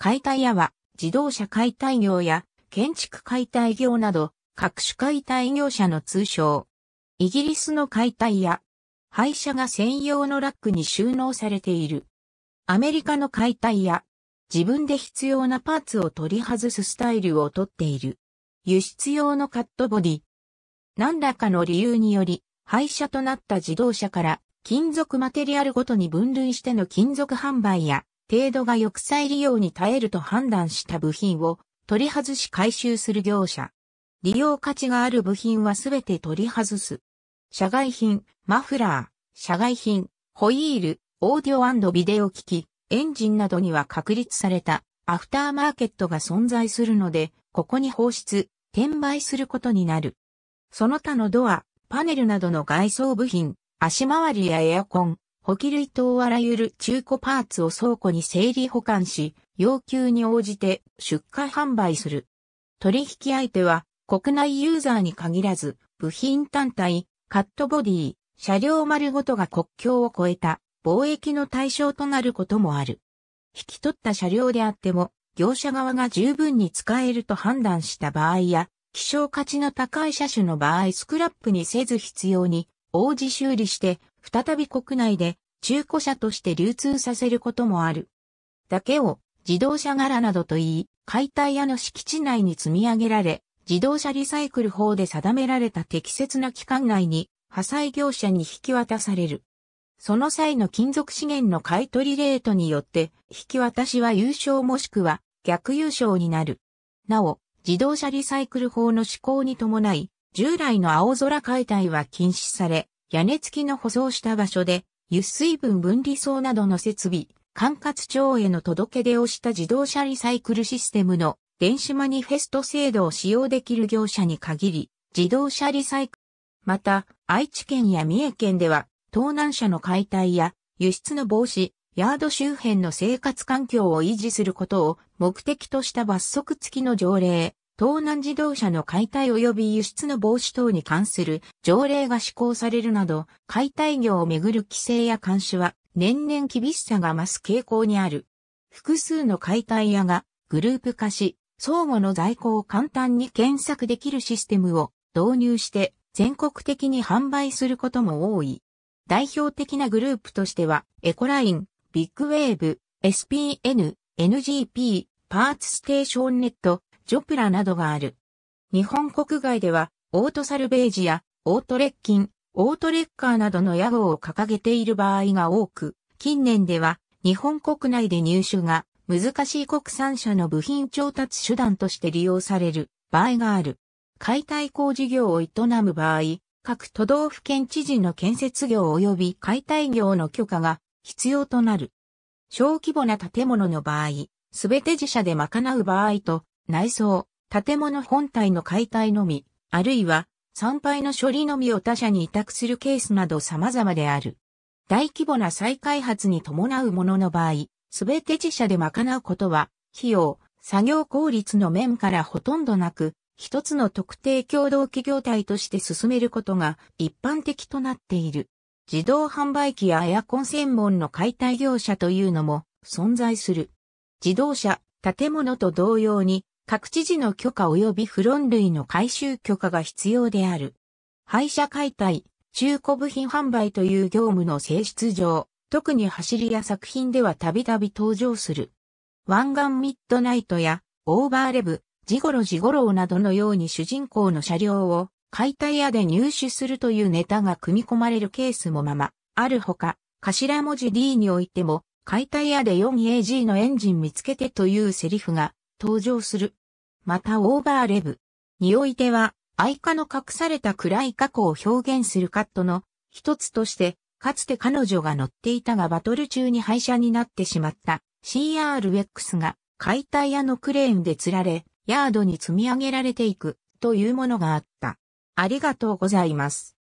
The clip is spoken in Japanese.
解体屋は自動車解体業や建築解体業など各種解体業者の通称。イギリスの解体屋。廃車が専用のラックに収納されている。アメリカの解体屋。自分で必要なパーツを取り外すスタイルをとっている。輸出用のカットボディ。何らかの理由により、廃車となった自動車から金属マテリアルごとに分類しての金属販売や程度が抑制利用に耐えると判断した部品を取り外し回収する業者。利用価値がある部品はすべて取り外す。社外品、マフラー、社外品、ホイール、オーディオビデオ機器、エンジンなどには確立されたアフターマーケットが存在するので、ここに放出、転売することになる。その他のドア、パネルなどの外装部品、足回りやエアコン、補給類とあらゆる中古パーツを倉庫に整理保管し、要求に応じて出荷販売する。取引相手は国内ユーザーに限らず、部品単体、カットボディ、車両丸ごとが国境を越えた貿易の対象となることもある。引き取った車両であっても、業者側が十分に使えると判断した場合や、希少価値の高い車種の場合スクラップにせず必要に応じ修理して、再び国内で中古車として流通させることもある。だけを自動車柄などと言い、解体屋の敷地内に積み上げられ、自動車リサイクル法で定められた適切な期間内に、破砕業者に引き渡される。その際の金属資源の買取レートによって、引き渡しは優勝もしくは逆優勝になる。なお、自動車リサイクル法の施行に伴い、従来の青空解体は禁止され、屋根付きの舗装した場所で油水分分離層などの設備、管轄庁への届け出をした自動車リサイクルシステムの電子マニフェスト制度を使用できる業者に限り、自動車リサイクル。また、愛知県や三重県では、盗難車の解体や輸出の防止、ヤード周辺の生活環境を維持することを目的とした罰則付きの条例、東南自動車の解体及び輸出の防止等に関する条例が施行されるなど、解体業をめぐる規制や監視は年々厳しさが増す傾向にある。複数の解体屋がグループ化し、相互の在庫を簡単に検索できるシステムを導入して全国的に販売することも多い。代表的なグループとしては、エコライン、ビッグウェーブ、SPN、NGP、パーツステーションネット、ジョプラなどがある。日本国外では、オートサルベージや、オートレッキン、オートレッカーなどの屋号を掲げている場合が多く、近年では、日本国内で入手が難しい国産車の部品調達手段として利用される場合がある。解体工事業を営む場合、各都道府県知事の建設業及び解体業の許可が必要となる。小規模な建物の場合、すべて自社で賄う場合と、内装、建物本体の解体のみ、あるいは参拝の処理のみを他社に委託するケースなど様々である。大規模な再開発に伴うものの場合、すべて自社で賄うことは、費用、作業効率の面からほとんどなく、一つの特定共同企業体として進めることが一般的となっている。自動販売機やエアコン専門の解体業者というのも存在する。自動車、建物と同様に各知事の許可及びフロン類の回収許可が必要である。廃車解体、中古部品販売という業務の性質上、特に走りや作品ではたびたび登場する。湾岸ミッドナイトやオーバーレブ、ジゴロジゴロなどのように主人公の車両を解体屋で入手するというネタが組み込まれるケースもまま、あるほか、頭文字 D においても、解体屋で 4AG のエンジン見つけてというセリフが登場する。またオーバーレブにおいては、愛カの隠された暗い過去を表現するカットの一つとして、かつて彼女が乗っていたがバトル中に廃車になってしまった CRX が解体屋のクレーンで釣られ、ヤードに積み上げられていくというものがあった。ありがとうございます。